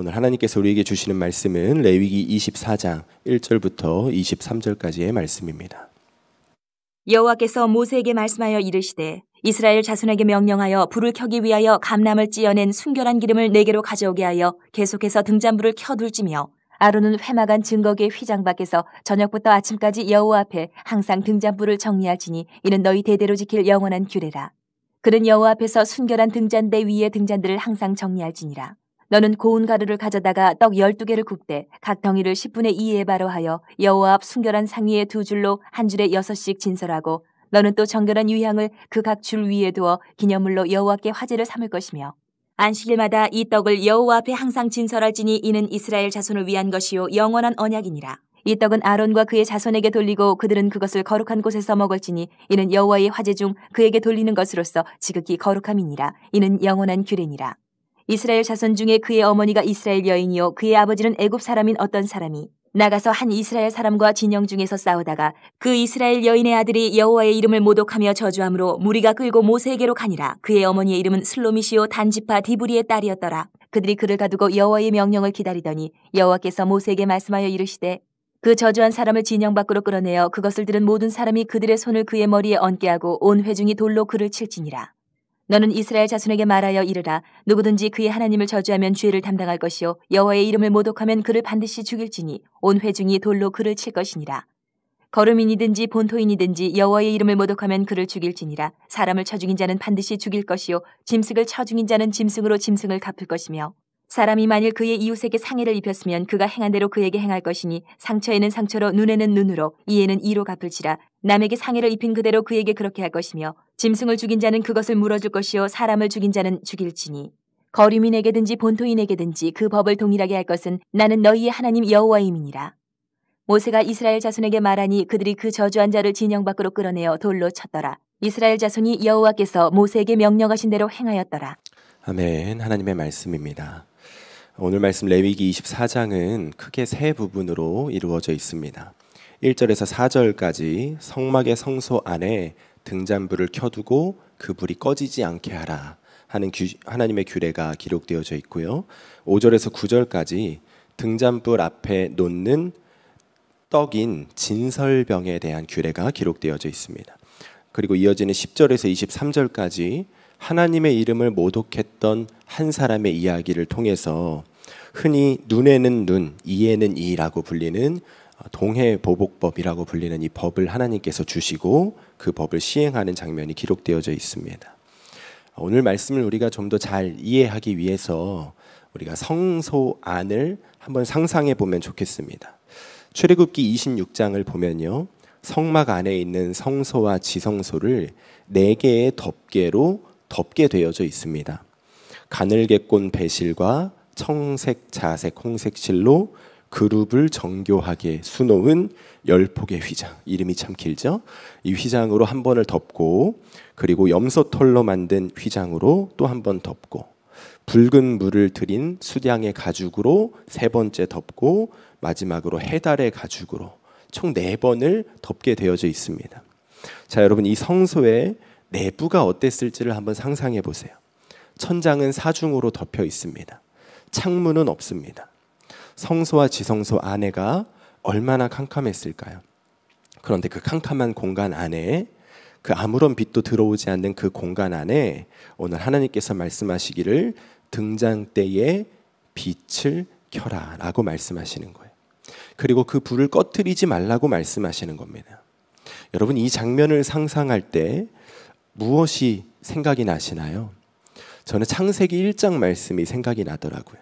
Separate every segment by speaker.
Speaker 1: 오늘 하나님께서 우리에게 주시는 말씀은 레위기 24장 1절부터 23절까지의 말씀입니다.
Speaker 2: 여호와께서 모세에게 말씀하여 이르시되 이스라엘 자손에게 명령하여 불을 켜기 위하여 감람을 찌어낸 순결한 기름을 내게로 가져오게 하여 계속해서 등잔불을 켜둘지며 아론은 회막안 증거계의 휘장 밖에서 저녁부터 아침까지 여호와 앞에 항상 등잔불을 정리할지니 이는 너희 대대로 지킬 영원한 규례라. 그는 여호와 앞에서 순결한 등잔대 위의 등잔들을 항상 정리할지니라. 너는 고운 가루를 가져다가 떡 열두 개를 굽되 각 덩이를 10분의 2에 바로하여 여호와 앞 순결한 상위에두 줄로 한 줄에 여섯씩 진설하고 너는 또 정결한 유향을 그 각 줄 위에 두어 기념물로 여호와께 화제를 삼을 것이며 안식일마다 이 떡을 여호와 앞에 항상 진설할지니 이는 이스라엘 자손을 위한 것이요 영원한 언약이니라. 이 떡은 아론과 그의 자손에게 돌리고 그들은 그것을 거룩한 곳에서 먹을지니 이는 여호와의 화제 중 그에게 돌리는 것으로서 지극히 거룩함이니라. 이는 영원한 규례니라. 이스라엘 자손 중에 그의 어머니가 이스라엘 여인이요 그의 아버지는 애굽 사람인 어떤 사람이 나가서 한 이스라엘 사람과 진영 중에서 싸우다가 그 이스라엘 여인의 아들이 여호와의 이름을 모독하며 저주함으로 무리가 끌고 모세에게로 가니라 그의 어머니의 이름은 슬로미시오 단지파 디브리의 딸이었더라 그들이 그를 가두고 여호와의 명령을 기다리더니 여호와께서 모세에게 말씀하여 이르시되 그 저주한 사람을 진영 밖으로 끌어내어 그것을 들은 모든 사람이 그들의 손을 그의 머리에 얹게 하고 온 회중이 돌로 그를 칠지니라 너는 이스라엘 자손에게 말하여 이르라 누구든지 그의 하나님을 저주하면 죄를 담당할 것이요 여호와의 이름을 모독하면 그를 반드시 죽일지니 온 회중이 돌로 그를 칠 것이니라 거름인이든지 본토인이든지 여호와의 이름을 모독하면 그를 죽일지니라 사람을 쳐 죽인 자는 반드시 죽일 것이요 짐승을 쳐 죽인 자는 짐승으로 짐승을 갚을 것이며 사람이 만일 그의 이웃에게 상해를 입혔으면 그가 행한 대로 그에게 행할 것이니 상처에는 상처로 눈에는 눈으로 이에는 이로 갚을지라 남에게 상해를 입힌 그대로 그에게 그렇게 할 것이며 짐승을 죽인 자는 그것을 물어줄 것이요 사람을 죽인 자는 죽일지니 거류민에게든지 본토인에게든지 그 법을 동일하게 할 것은 나는 너희의 하나님 여호와임이니라. 모세가 이스라엘 자손에게 말하니 그들이 그 저주한 자를 진영 밖으로 끌어내어 돌로 쳤더라. 이스라엘 자손이 여호와께서 모세에게 명령하신 대로 행하였더라.
Speaker 1: 아멘. 하나님의 말씀입니다. 오늘 말씀 레위기 24장은 크게 세 부분으로 이루어져 있습니다. 1절에서 4절까지 성막의 성소 안에 등잔불을 켜두고 그 불이 꺼지지 않게 하라 하는 규, 하나님의 규례가 기록되어져 있고요. 5절에서 9절까지 등잔불 앞에 놓는 떡인 진설병에 대한 규례가 기록되어져 있습니다. 그리고 이어지는 10절에서 23절까지 하나님의 이름을 모독했던 한 사람의 이야기를 통해서 흔히 눈에는 눈, 이에는 이라고 불리는 아, 동해 보복법이라고 불리는 이 법을 하나님께서 주시고 그 법을 시행하는 장면이 기록되어져 있습니다. 아, 오늘 말씀을 우리가 좀 더 잘 이해하기 위해서 우리가 성소안을 한번 상상해 보면 좋겠습니다. 출애굽기 26장을 보면요. 성막 안에 있는 성소와 지성소를 네 개의 덮개로 덮게 되어져 있습니다. 가늘게 꼰 배실과 청색, 자색, 홍색 실로 그룹을 정교하게 수놓은 열 폭의 휘장 이름이 참 길죠 이 휘장으로 한 번을 덮고 그리고 염소털로 만든 휘장으로 또 한 번 덮고 붉은 물을 들인 수량의 가죽으로 세 번째 덮고 마지막으로 해달의 가죽으로 총 네 번을 덮게 되어져 있습니다 자 여러분 이 성소의 내부가 어땠을지를 한번 상상해 보세요 천장은 사중으로 덮여 있습니다 창문은 없습니다 성소와 지성소 안에가 얼마나 캄캄했을까요? 그런데 그 캄캄한 공간 안에 그 아무런 빛도 들어오지 않는 그 공간 안에 오늘 하나님께서 말씀하시기를 등장 때에 빛을 켜라라고 말씀하시는 거예요. 그리고 그 불을 꺼뜨리지 말라고 말씀하시는 겁니다. 여러분 이 장면을 상상할 때 무엇이 생각이 나시나요? 저는 창세기 1장 말씀이 생각이 나더라고요.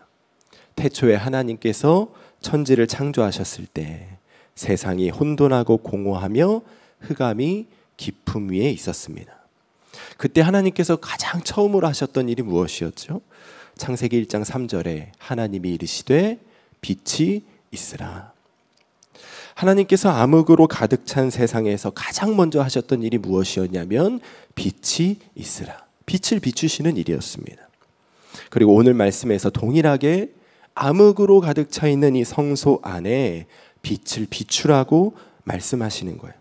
Speaker 1: 태초에 하나님께서 천지를 창조하셨을 때 세상이 혼돈하고 공허하며 흑암이 깊음 위에 있었습니다. 그때 하나님께서 가장 처음으로 하셨던 일이 무엇이었죠? 창세기 1장 3절에 하나님이 이르시되 빛이 있으라. 하나님께서 암흑으로 가득 찬 세상에서 가장 먼저 하셨던 일이 무엇이었냐면 빛이 있으라. 빛을 비추시는 일이었습니다. 그리고 오늘 말씀에서 동일하게 암흑으로 가득 차 있는 이 성소 안에 빛을 비추라고 말씀하시는 거예요.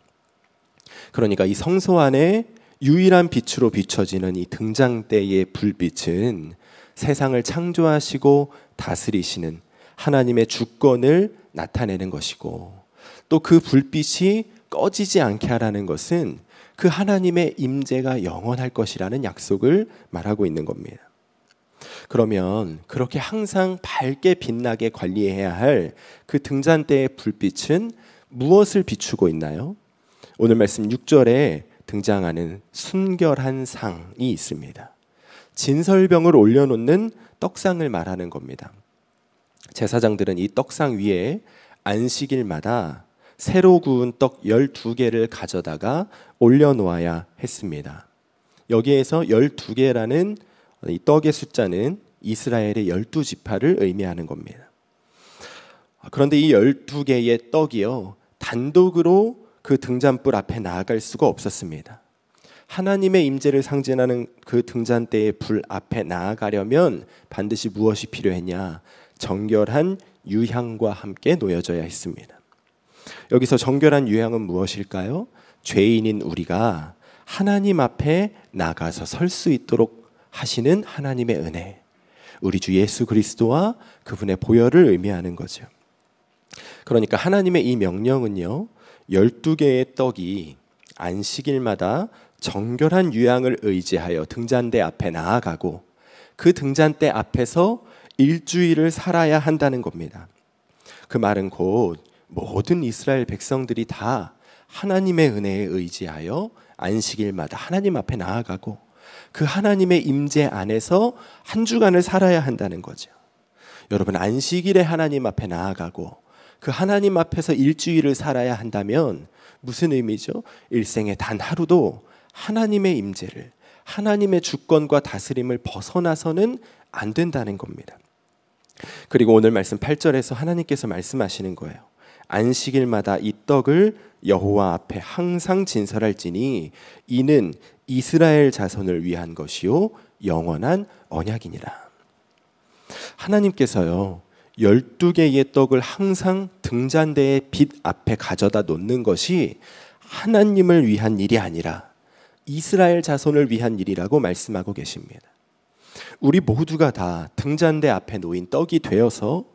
Speaker 1: 그러니까 이 성소 안에 유일한 빛으로 비춰지는 이 등장대의 불빛은 세상을 창조하시고 다스리시는 하나님의 주권을 나타내는 것이고 또 그 불빛이 꺼지지 않게 하라는 것은 그 하나님의 임재가 영원할 것이라는 약속을 말하고 있는 겁니다. 그러면 그렇게 항상 밝게 빛나게 관리해야 할 그 등잔대의 불빛은 무엇을 비추고 있나요? 오늘 말씀 6절에 등장하는 순결한 상이 있습니다. 진설병을 올려놓는 떡상을 말하는 겁니다. 제사장들은 이 떡상 위에 안식일마다 새로 구운 떡 12개를 가져다가 올려놓아야 했습니다. 여기에서 12개라는 이 떡의 숫자는 이스라엘의 열두 지파를 의미하는 겁니다. 아, 그런데 이 열두 개의 떡이요 단독으로 그 등잔불 앞에 나아갈 수가 없었습니다. 하나님의 임재를 상징하는 그 등잔대의 불 앞에 나아가려면 반드시 무엇이 필요했냐? 정결한 유향과 함께 놓여져야 했습니다. 여기서 정결한 유향은 무엇일까요? 죄인인 우리가 하나님 앞에 나가서 설 수 있도록 하시는 하나님의 은혜. 우리 주 예수 그리스도와 그분의 보혈을 의미하는 거죠. 그러니까 하나님의 이 명령은요. 12개의 떡이 안식일마다 정결한 유양을 의지하여 등잔대 앞에 나아가고 그 등잔대 앞에서 일주일을 살아야 한다는 겁니다. 그 말은 곧 모든 이스라엘 백성들이 다 하나님의 은혜에 의지하여 안식일마다 하나님 앞에 나아가고 그 하나님의 임재 안에서 한 주간을 살아야 한다는 거죠. 여러분 안식일에 하나님 앞에 나아가고 그 하나님 앞에서 일주일을 살아야 한다면 무슨 의미죠? 일생에 단 하루도 하나님의 임재를 하나님의 주권과 다스림을 벗어나서는 안 된다는 겁니다. 그리고 오늘 말씀 8절에서 하나님께서 말씀하시는 거예요. 안식일마다 이 떡을 여호와 앞에 항상 진설할지니 이는 이스라엘 자손을 위한 것이요 영원한 언약이니라. 하나님께서요. 12개의 떡을 항상 등잔대의 빛 앞에 가져다 놓는 것이 하나님을 위한 일이 아니라 이스라엘 자손을 위한 일이라고 말씀하고 계십니다. 우리 모두가 다 등잔대 앞에 놓인 떡이 되어서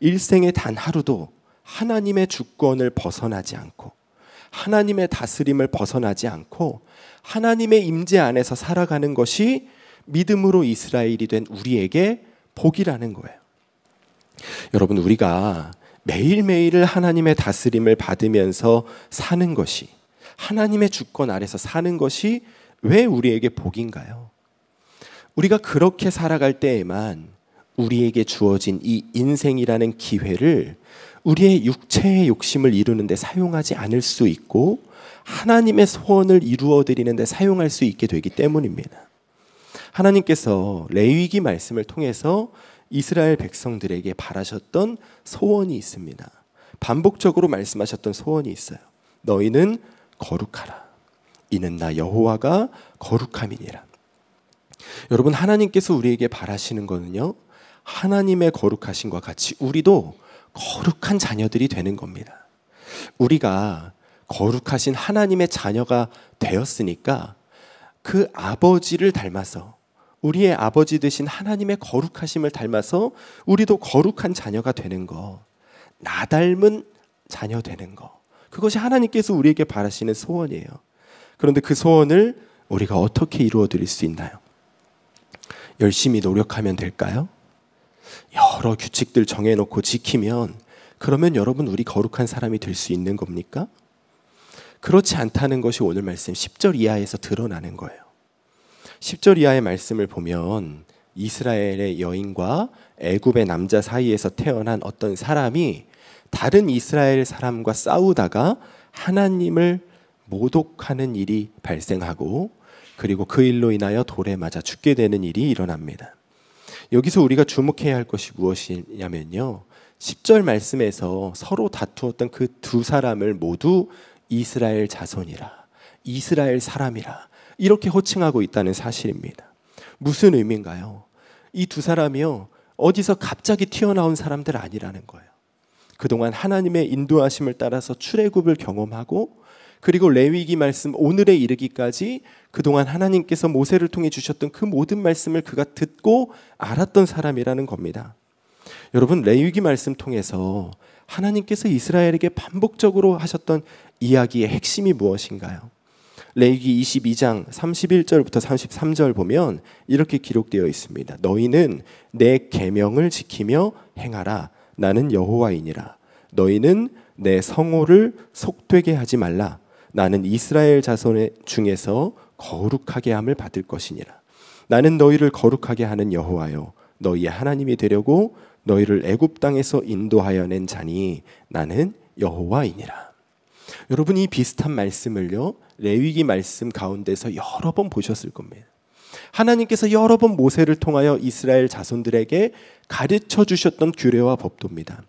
Speaker 1: 일생의단 하루도 하나님의 주권을 벗어나지 않고 하나님의 다스림을 벗어나지 않고 하나님의 임재 안에서 살아가는 것이 믿음으로 이스라엘이 된 우리에게 복이라는 거예요. 여러분 우리가 매일매일을 하나님의 다스림을 받으면서 사는 것이 하나님의 주권 아래서 사는 것이 왜 우리에게 복인가요? 우리가 그렇게 살아갈 때에만 우리에게 주어진 이 인생이라는 기회를 우리의 육체의 욕심을 이루는데 사용하지 않을 수 있고 하나님의 소원을 이루어 드리는데 사용할 수 있게 되기 때문입니다. 하나님께서 레위기 말씀을 통해서 이스라엘 백성들에게 바라셨던 소원이 있습니다. 반복적으로 말씀하셨던 소원이 있어요. 너희는 거룩하라. 이는 나 여호와가 거룩함이니라. 여러분 하나님께서 우리에게 바라시는 거는요. 하나님의 거룩하신과 같이 우리도 거룩한 자녀들이 되는 겁니다. 우리가 거룩하신 하나님의 자녀가 되었으니까 그 아버지를 닮아서 우리의 아버지 되신 하나님의 거룩하심을 닮아서 우리도 거룩한 자녀가 되는 거. 나 닮은 자녀 되는 거. 그것이 하나님께서 우리에게 바라시는 소원이에요. 그런데 그 소원을 우리가 어떻게 이루어 드릴 수 있나요? 열심히 노력하면 될까요? 여러 규칙들 정해놓고 지키면 그러면 여러분 우리 거룩한 사람이 될 수 있는 겁니까? 그렇지 않다는 것이 오늘 말씀 10절 이하에서 드러나는 거예요. 10절 이하의 말씀을 보면 이스라엘의 여인과 애굽의 남자 사이에서 태어난 어떤 사람이 다른 이스라엘 사람과 싸우다가 하나님을 모독하는 일이 발생하고 그리고 그 일로 인하여 돌에 맞아 죽게 되는 일이 일어납니다. 여기서 우리가 주목해야 할 것이 무엇이냐면요. 10절 말씀에서 서로 다투었던 그 두 사람을 모두 이스라엘 자손이라, 이스라엘 사람이라, 이렇게 호칭하고 있다는 사실입니다. 무슨 의미인가요? 이 두 사람이요, 어디서 갑자기 튀어나온 사람들 아니라는 거예요. 그동안 하나님의 인도하심을 따라서 출애굽을 경험하고 그리고 레위기 말씀 오늘에 이르기까지 그동안 하나님께서 모세를 통해 주셨던 그 모든 말씀을 그가 듣고 알았던 사람이라는 겁니다. 여러분 레위기 말씀 통해서 하나님께서 이스라엘에게 반복적으로 하셨던 이야기의 핵심이 무엇인가요? 레위기 22장 31절부터 33절 보면 이렇게 기록되어 있습니다. 너희는 내 계명을 지키며 행하라. 나는 여호와이니라. 너희는 내 성호를 속되게 하지 말라. 나는 이스라엘 자손 의 중에서 거룩하게 함을 받을 것이니라. 나는 너희를 거룩하게 하는 여호와요 너희의 하나님이 되려고 너희를 애굽 땅에서 인도하여 낸 자니 나는 여호와이니라. 여러분 이 비슷한 말씀을요 레위기 말씀 가운데서 여러 번 보셨을 겁니다. 하나님께서 여러 번 모세를 통하여 이스라엘 자손들에게 가르쳐 주셨던 규례와 법도입니다.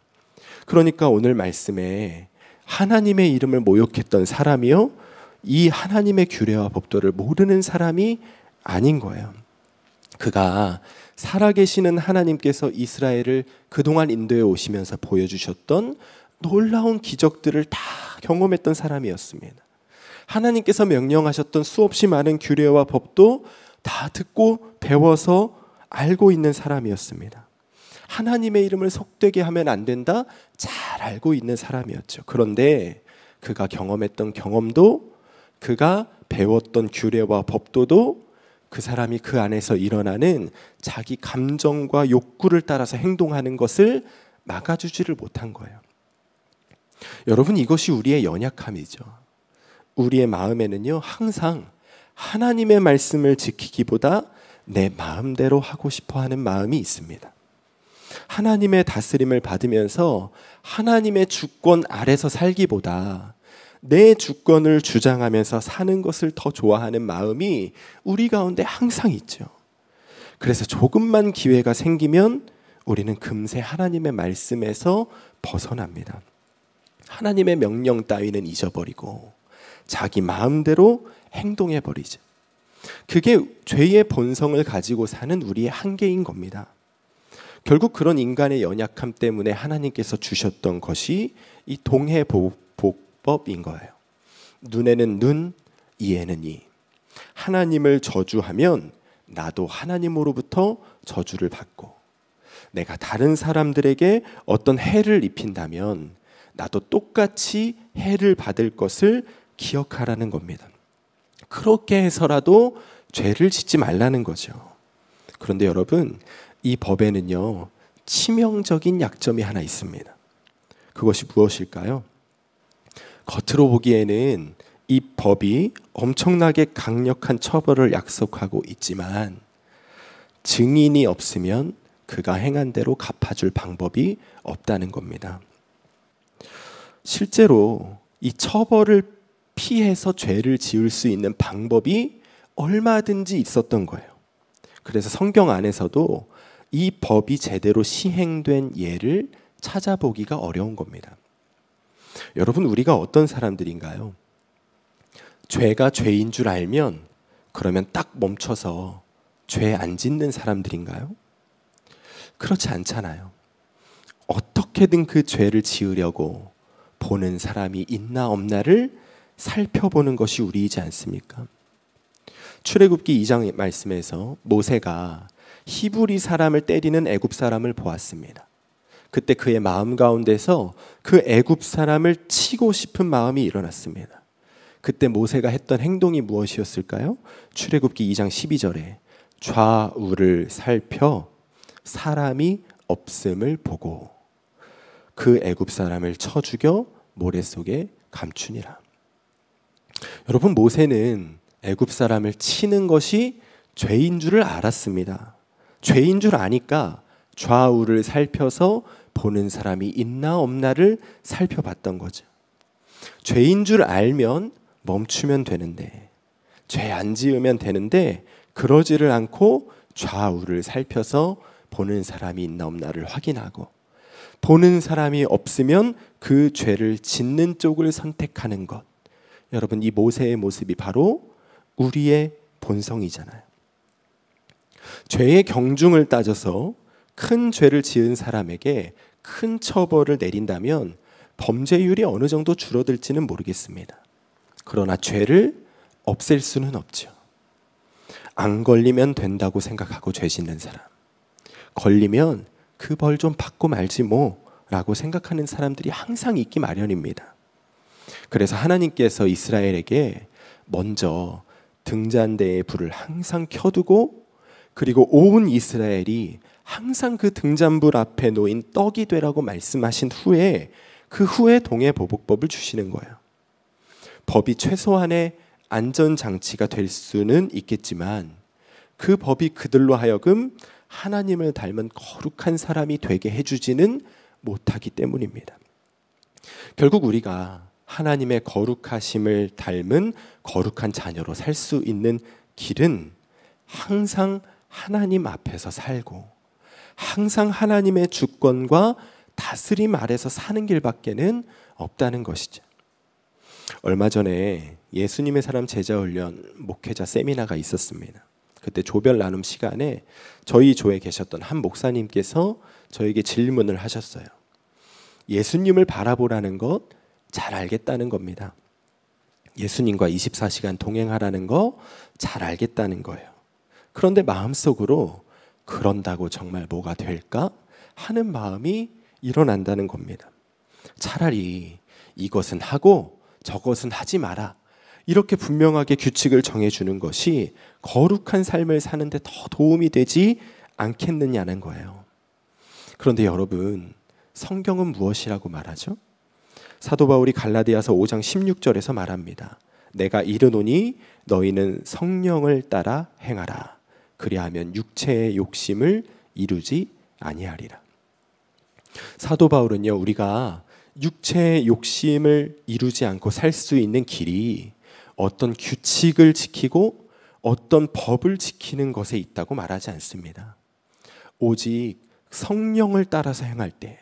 Speaker 1: 그러니까 오늘 말씀에 하나님의 이름을 모욕했던 사람이요. 이 하나님의 규례와 법도를 모르는 사람이 아닌 거예요. 그가 살아계시는 하나님께서 이스라엘을 그동안 인도해 오시면서 보여주셨던 놀라운 기적들을 다 경험했던 사람이었습니다. 하나님께서 명령하셨던 수없이 많은 규례와 법도 다 듣고 배워서 알고 있는 사람이었습니다. 하나님의 이름을 속되게 하면 안 된다 잘 알고 있는 사람이었죠. 그런데 그가 경험했던 경험도 그가 배웠던 규례와 법도도 그 사람이 그 안에서 일어나는 자기 감정과 욕구를 따라서 행동하는 것을 막아주지를 못한 거예요. 여러분 이것이 우리의 연약함이죠. 우리의 마음에는요 항상 하나님의 말씀을 지키기보다 내 마음대로 하고 싶어 하는 마음이 있습니다. 하나님의 다스림을 받으면서 하나님의 주권 아래서 살기보다 내 주권을 주장하면서 사는 것을 더 좋아하는 마음이 우리 가운데 항상 있죠. 그래서 조금만 기회가 생기면 우리는 금세 하나님의 말씀에서 벗어납니다. 하나님의 명령 따위는 잊어버리고 자기 마음대로 행동해 버리죠. 그게 죄의 본성을 가지고 사는 우리의 한계인 겁니다. 결국 그런 인간의 연약함 때문에 하나님께서 주셨던 것이 이 동해 보복법인 거예요. 눈에는 눈, 이에는 이. 하나님을 저주하면 나도 하나님으로부터 저주를 받고 내가 다른 사람들에게 어떤 해를 입힌다면 나도 똑같이 해를 받을 것을 기억하라는 겁니다. 그렇게 해서라도 죄를 짓지 말라는 거죠. 그런데 여러분, 이 법에는요, 치명적인 약점이 하나 있습니다. 그것이 무엇일까요? 겉으로 보기에는 이 법이 엄청나게 강력한 처벌을 약속하고 있지만 증인이 없으면 그가 행한 대로 갚아줄 방법이 없다는 겁니다. 실제로 이 처벌을 피해서 죄를 지을 수 있는 방법이 얼마든지 있었던 거예요. 그래서 성경 안에서도 이 법이 제대로 시행된 예를 찾아보기가 어려운 겁니다. 여러분 우리가 어떤 사람들인가요? 죄가 죄인 줄 알면 그러면 딱 멈춰서 죄 안 짓는 사람들인가요? 그렇지 않잖아요. 어떻게든 그 죄를 지으려고 보는 사람이 있나 없나를 살펴보는 것이 우리이지 않습니까? 출애굽기 2장 말씀에서 모세가 히브리 사람을 때리는 애굽 사람을 보았습니다. 그때 그의 마음 가운데서 그 애굽 사람을 치고 싶은 마음이 일어났습니다. 그때 모세가 했던 행동이 무엇이었을까요? 출애굽기 2장 12절에 좌우를 살펴 사람이 없음을 보고 그 애굽 사람을 쳐 죽여 모래 속에 감춘이라. 여러분 모세는 애굽 사람을 치는 것이 죄인 줄을 알았습니다. 죄인 줄 아니까 좌우를 살펴서 보는 사람이 있나 없나를 살펴봤던 거죠. 죄인 줄 알면 멈추면 되는데 죄 안 지으면 되는데 그러지를 않고 좌우를 살펴서 보는 사람이 있나 없나를 확인하고 보는 사람이 없으면 그 죄를 짓는 쪽을 선택하는 것. 여러분 이 모세의 모습이 바로 우리의 본성이잖아요. 죄의 경중을 따져서 큰 죄를 지은 사람에게 큰 처벌을 내린다면 범죄율이 어느 정도 줄어들지는 모르겠습니다. 그러나 죄를 없앨 수는 없죠. 안 걸리면 된다고 생각하고 죄 짓는 사람. 걸리면 그 벌 좀 받고 말지 뭐 라고 생각하는 사람들이 항상 있기 마련입니다. 그래서 하나님께서 이스라엘에게 먼저 등잔대의 불을 항상 켜두고 그리고 온 이스라엘이 항상 그 등잔불 앞에 놓인 떡이 되라고 말씀하신 후에 그 후에 동해 보복법을 주시는 거예요. 법이 최소한의 안전 장치가 될 수는 있겠지만 그 법이 그들로 하여금 하나님을 닮은 거룩한 사람이 되게 해주지는 못하기 때문입니다. 결국 우리가 하나님의 거룩하심을 닮은 거룩한 자녀로 살 수 있는 길은 항상 하나님 앞에서 살고 항상 하나님의 주권과 다스림 아래서 사는 길밖에는 없다는 것이죠. 얼마 전에 예수님의 사람 제자 훈련 목회자 세미나가 있었습니다. 그때 조별 나눔 시간에 저희 조에 계셨던 한 목사님께서 저에게 질문을 하셨어요. 예수님을 바라보라는 것 잘 알겠다는 겁니다. 예수님과 24시간 동행하라는 거잘 알겠다는 거예요. 그런데 마음속으로 그런다고 정말 뭐가 될까? 하는 마음이 일어난다는 겁니다. 차라리 이것은 하고 저것은 하지 마라. 이렇게 분명하게 규칙을 정해주는 것이 거룩한 삶을 사는데 더 도움이 되지 않겠느냐는 거예요. 그런데 여러분, 성경은 무엇이라고 말하죠? 사도 바울이 갈라디아서 5장 16절에서 말합니다. 내가 이르노니 너희는 성령을 따라 행하라. 그리하면 육체의 욕심을 이루지 아니하리라. 사도 바울은요, 우리가 육체의 욕심을 이루지 않고 살 수 있는 길이 어떤 규칙을 지키고 어떤 법을 지키는 것에 있다고 말하지 않습니다. 오직 성령을 따라서 행할 때,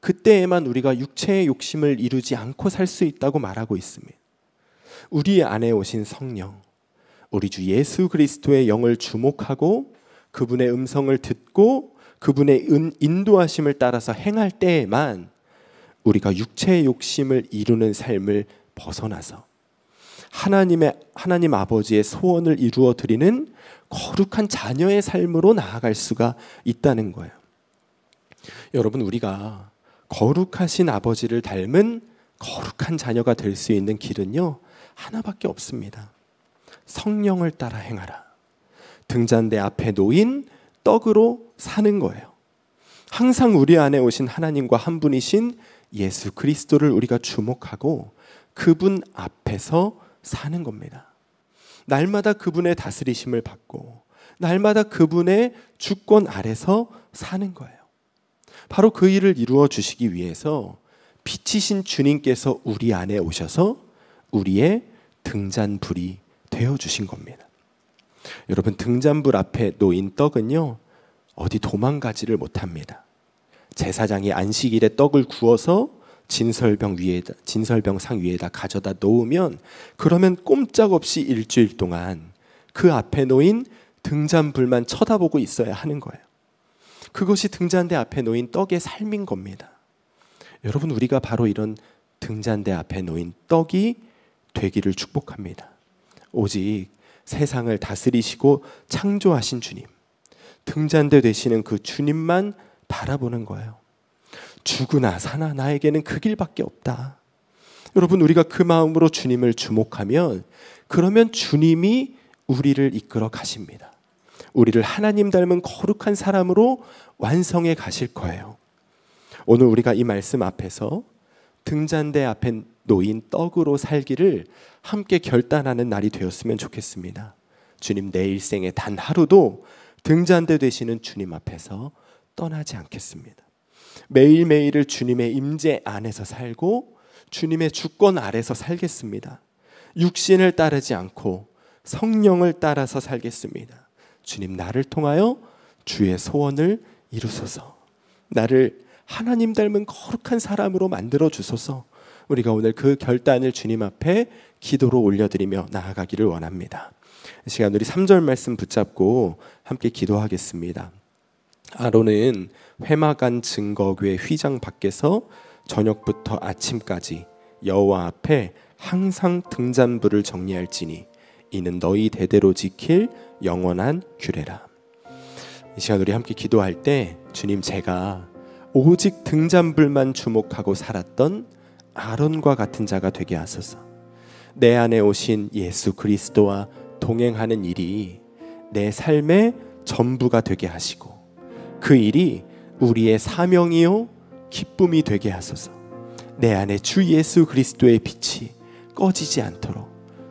Speaker 1: 그때에만 우리가 육체의 욕심을 이루지 않고 살 수 있다고 말하고 있습니다. 우리 안에 오신 성령, 우리 주 예수 그리스도의 영을 주목하고 그분의 음성을 듣고 그분의 인도하심을 따라서 행할 때에만 우리가 육체의 욕심을 이루는 삶을 벗어나서 하나님의 하나님 아버지의 소원을 이루어 드리는 거룩한 자녀의 삶으로 나아갈 수가 있다는 거예요. 여러분 우리가 거룩하신 아버지를 닮은 거룩한 자녀가 될 수 있는 길은요 하나밖에 없습니다. 성령을 따라 행하라. 등잔대 앞에 놓인 떡으로 사는 거예요. 항상 우리 안에 오신 하나님과 한 분이신 예수 그리스도를 우리가 주목하고 그분 앞에서 사는 겁니다. 날마다 그분의 다스리심을 받고 날마다 그분의 주권 아래서 사는 거예요. 바로 그 일을 이루어 주시기 위해서 빛이신 주님께서 우리 안에 오셔서 우리의 등잔불이 되어 주신 겁니다. 여러분 등잔불 앞에 놓인 떡은요 어디 도망가지를 못합니다. 제사장이 안식일에 떡을 구워서 진설병 위에 진설병 상 위에다 가져다 놓으면 그러면 꼼짝없이 일주일 동안 그 앞에 놓인 등잔불만 쳐다보고 있어야 하는 거예요. 그것이 등잔대 앞에 놓인 떡의 삶인 겁니다. 여러분 우리가 바로 이런 등잔대 앞에 놓인 떡이 되기를 축복합니다. 오직 세상을 다스리시고 창조하신 주님, 등잔대 되시는 그 주님만 바라보는 거예요. 죽으나 사나 나에게는 그 길밖에 없다. 여러분, 우리가 그 마음으로 주님을 주목하면, 그러면 주님이 우리를 이끌어 가십니다. 우리를 하나님 닮은 거룩한 사람으로 완성해 가실 거예요. 오늘 우리가 이 말씀 앞에서 등잔대 앞에 놓인 떡으로 살기를 함께 결단하는 날이 되었으면 좋겠습니다. 주님 내 일생에 단 하루도 등잔대 되시는 주님 앞에서 떠나지 않겠습니다. 매일매일을 주님의 임재 안에서 살고 주님의 주권 아래서 살겠습니다. 육신을 따르지 않고 성령을 따라서 살겠습니다. 주님 나를 통하여 주의 소원을 이루소서. 나를 하나님 닮은 거룩한 사람으로 만들어 주소서. 우리가 오늘 그 결단을 주님 앞에 기도로 올려드리며 나아가기를 원합니다. 시간 우리 3절 말씀 붙잡고 함께 기도하겠습니다. 아론은 회막안 증거궤 휘장 밖에서 저녁부터 아침까지 여호와 앞에 항상 등잔불을 정리할지니 이는 너희 대대로 지킬 영원한 규례라. 이 시간 우리 함께 기도할 때 주님 제가 오직 등잔불만 주목하고 살았던 아론과 같은 자가 되게 하소서. 내 안에 오신 예수 그리스도와 동행하는 일이 내 삶의 전부가 되게 하시고 그 일이 우리의 사명이요 기쁨이 되게 하소서. 내 안에 주 예수 그리스도의 빛이 꺼지지 않도록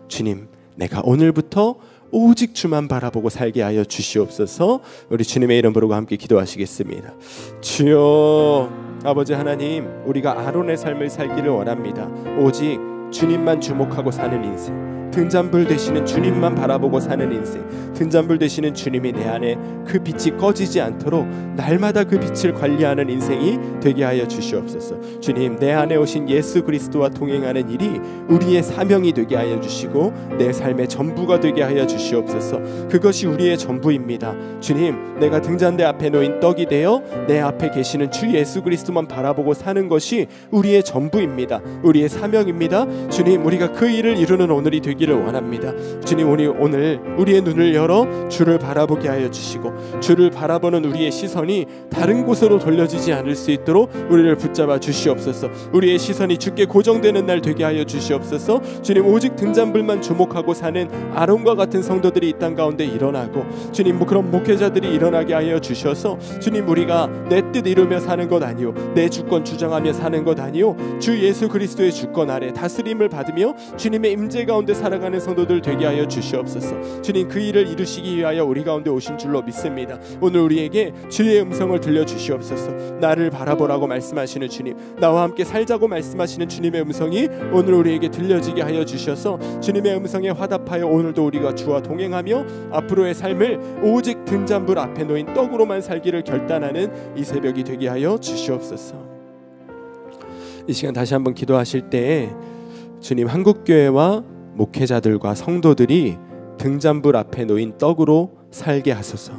Speaker 1: 주님 내가 오늘부터 오직 주만 바라보고 살게 하여 주시옵소서. 우리 주님의 이름 으로 함께 기도하시겠습니다. 주여 아버지 하나님 우리가 아론의 삶을 살기를 원합니다. 오직 주님만 주목하고 사는 인생 등잔불 되시는 주님만 바라보고 사는 인생 등잔불 되시는 주님이 내 안에 그 빛이 꺼지지 않도록 날마다 그 빛을 관리하는 인생이 되게 하여 주시옵소서 주님 내 안에 오신 예수 그리스도와 동행하는 일이 우리의 사명이 되게 하여 주시고 내 삶의 전부가 되게 하여 주시옵소서 그것이 우리의 전부입니다 주님 내가 등잔대 앞에 놓인 떡이 되어 내 앞에 계시는 주 예수 그리스도만 바라보고 사는 것이 우리의 전부입니다 우리의 사명입니다 주님 우리가 그 일을 이루는 오늘이 되게 되기를 원합니다. 주님 우리 오늘 우리의 눈을 열어 주를 바라보게 하여 주시고 주를 바라보는 우리의 시선이 다른 곳으로 돌려지지 않을 수 있도록 우리를 붙잡아 주시옵소서. 우리의 시선이 주께 고정되는 날 되게 하여 주시옵소서. 주님 오직 등잔불만 주목하고 사는 아론과 같은 성도들이 이 땅 가운데 일어나고 주님 그런 목회자들이 일어나게 하여 주셔서 주님 우리가 내 뜻 이루며 사는 것 아니요 내 주권 주장하며 사는 것 아니요 주 예수 그리스도의 주권 아래 다스림을 받으며 주님의 임재 가운데 살아 살아가는 성도들 되게 하여 주시옵소서. 주님 그 일을 이루시기 위하여 우리 가운데 오신 줄로 믿습니다. 오늘 우리에게 주의 음성을 들려 주시옵소서. 나를 바라보라고 말씀하시는 주님, 나와 함께 살자고 말씀하시는 주님의 음성이 오늘 우리에게 들려지게 하여 주셔서 주님의 음성에 화답하여 오늘도 우리가 주와 동행하며 앞으로의 삶을 오직 등잔불 앞에 놓인 떡으로만 살기를 결단하는 이 새벽이 되게 하여 주시옵소서. 이 시간 다시 한번 기도하실 때 주님 한국 교회와 목회자들과 성도들이 등잔불 앞에 놓인 떡으로 살게 하소서.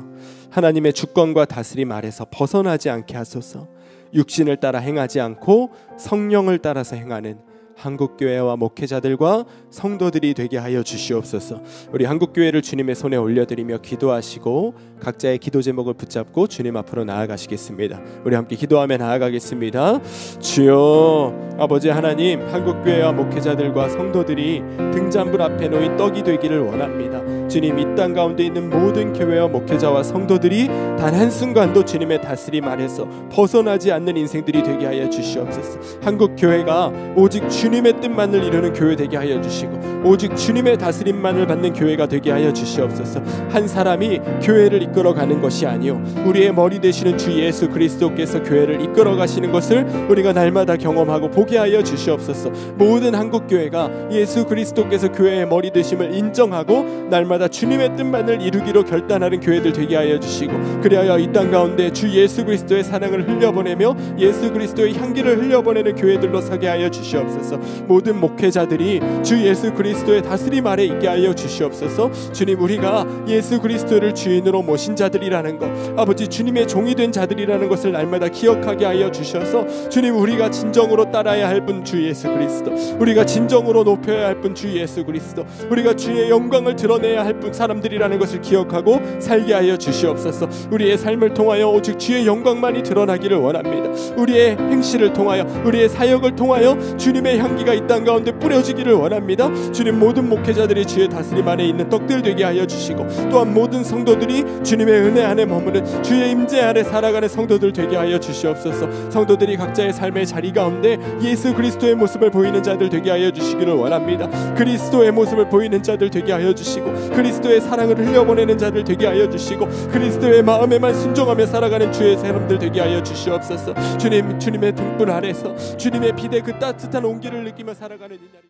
Speaker 1: 하나님의 주권과 다스림 아래서 벗어나지 않게 하소서. 육신을 따라 행하지 않고 성령을 따라서 행하는 한국교회와 목회자들과 성도들이 되게 하여 주시옵소서. 우리 한국교회를 주님의 손에 올려드리며 기도하시고 각자의 기도 제목을 붙잡고 주님 앞으로 나아가시겠습니다. 우리 함께 기도하며 나아가겠습니다. 주여 아버지 하나님 한국교회와 목회자들과 성도들이 등잔불 앞에 놓인 떡이 되기를 원합니다. 주님 이 땅 가운데 있는 모든 교회와 목회자와 성도들이 단 한순간도 주님의 다스림 안에서 벗어나지 않는 인생들이 되게 하여 주시옵소서. 한국 교회가 오직 주님의 뜻만을 이루는 교회 되게 하여 주시고 오직 주님의 다스림만을 받는 교회가 되게 하여 주시옵소서. 한 사람이 교회를 이끌어 가는 것이 아니요 우리의 머리 되시는 주 예수 그리스도께서 교회를 이끌어 가시는 것을 우리가 날마다 경험하고 보게 하여 주시옵소서. 모든 한국 교회가 예수 그리스도께서 교회의 머리 되심을 인정하고 날마다 받아 주님의 뜻만을 이루기로 결단하는 교회들 되게 하여 주시고 그리하여 이 땅 가운데 주 예수 그리스도의 사랑을 흘려보내며 예수 그리스도의 향기를 흘려보내는 교회들로 서게 하여 주시옵소서 모든 목회자들이 주 예수 그리스도의 다스림 아래 있게 하여 주시옵소서 주님 우리가 예수 그리스도를 주인으로 모신 자들이라는 것 아버지 주님의 종이 된 자들이라는 것을 날마다 기억하게 하여 주셔서 주님 우리가 진정으로 따라야 할 분 주 예수 그리스도 우리가 진정으로 높여야 할 분 주 예수 그리스도 우리가 주의 영광을 드러내야 할 사람들이라는 것을 기억하고 살게 하여 주시옵소서. 우리의 삶을 통하여 오직 주의 영광만이 드러나기를 원합니다. 우리의 행실을 통하여 우리의 사역을 통하여 주님의 향기가 이 땅 가운데 뿌려지기를 원합니다. 주님 모든 목회자들이 주의 다스림 안에 있는 떡들 되게 하여 주시고 또한 모든 성도들이 주님의 은혜 안에 머무는 주의 임재 아래 살아가는 성도들 되게 하여 주시옵소서. 성도들이 각자의 삶의 자리 가운데 예수 그리스도의 모습을 보이는 자들 되게 하여 주시기를 원합니다. 그리스도의 모습을 보이는 자들 되게 하여 주시고 그리스도의 사랑을 흘려보내는 자들 되게 하여 주시고 그리스도의 마음에만 순종하며 살아가는 주의 사람들 되게 하여 주시옵소서 주님 주님의 등분 아래서 주님의 비대 그 따뜻한 온기를 느끼며 살아가는 이 날이